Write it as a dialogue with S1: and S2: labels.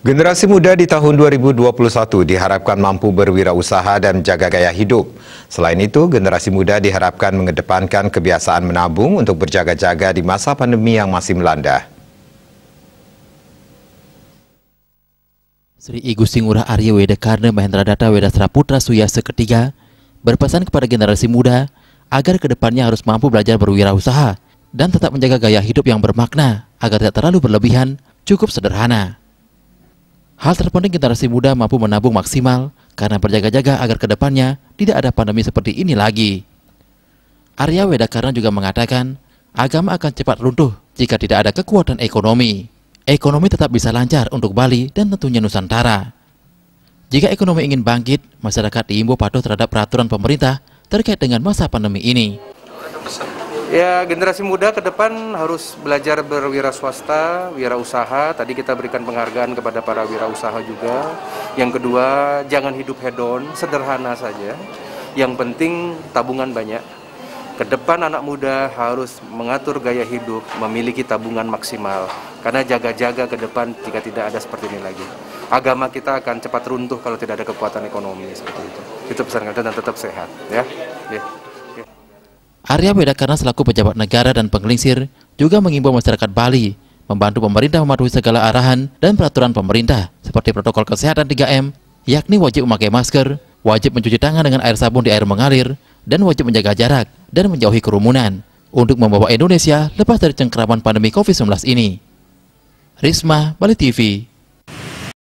S1: Generasi muda di tahun 2021 diharapkan mampu berwirausaha dan menjaga gaya hidup. Selain itu, generasi muda diharapkan mengedepankan kebiasaan menabung untuk berjaga-jaga di masa pandemi yang masih melanda.
S2: Sri Igu Ngurah Arya Weda Karna Mahendra Data Weda Putra Suyase ketiga berpesan kepada generasi muda agar kedepannya harus mampu belajar berwirausaha dan tetap menjaga gaya hidup yang bermakna agar tidak terlalu berlebihan, cukup sederhana. Hal terpenting generasi muda mampu menabung maksimal karena berjaga-jaga agar kedepannya tidak ada pandemi seperti ini lagi. Arya Wedakarna juga mengatakan, agama akan cepat runtuh jika tidak ada kekuatan ekonomi. Ekonomi tetap bisa lancar untuk Bali dan tentunya Nusantara. Jika ekonomi ingin bangkit, masyarakat diimbau patuh terhadap peraturan pemerintah terkait dengan masa pandemi ini.
S3: Ya generasi muda ke depan harus belajar berwira swasta, wira usaha. Tadi kita berikan penghargaan kepada para wira usaha juga. Yang kedua, jangan hidup hedon, sederhana saja. Yang penting tabungan banyak. Ke depan anak muda harus mengatur gaya hidup, memiliki tabungan maksimal. Karena jaga-jaga ke depan jika tidak ada seperti ini lagi. Agama kita akan cepat runtuh kalau tidak ada kekuatan ekonomi seperti itu. Itu pesan kita dan tetap sehat. Ya. ya.
S2: Arya Wedakarna selaku pejabat negara dan penggelingsir juga mengimbau masyarakat Bali membantu pemerintah mematuhi segala arahan dan peraturan pemerintah seperti protokol kesehatan 3M, yakni wajib memakai masker, wajib mencuci tangan dengan air sabun di air mengalir, dan wajib menjaga jarak dan menjauhi kerumunan untuk membawa Indonesia lepas dari cengkeraman pandemi COVID-19 ini. Risma, Bali TV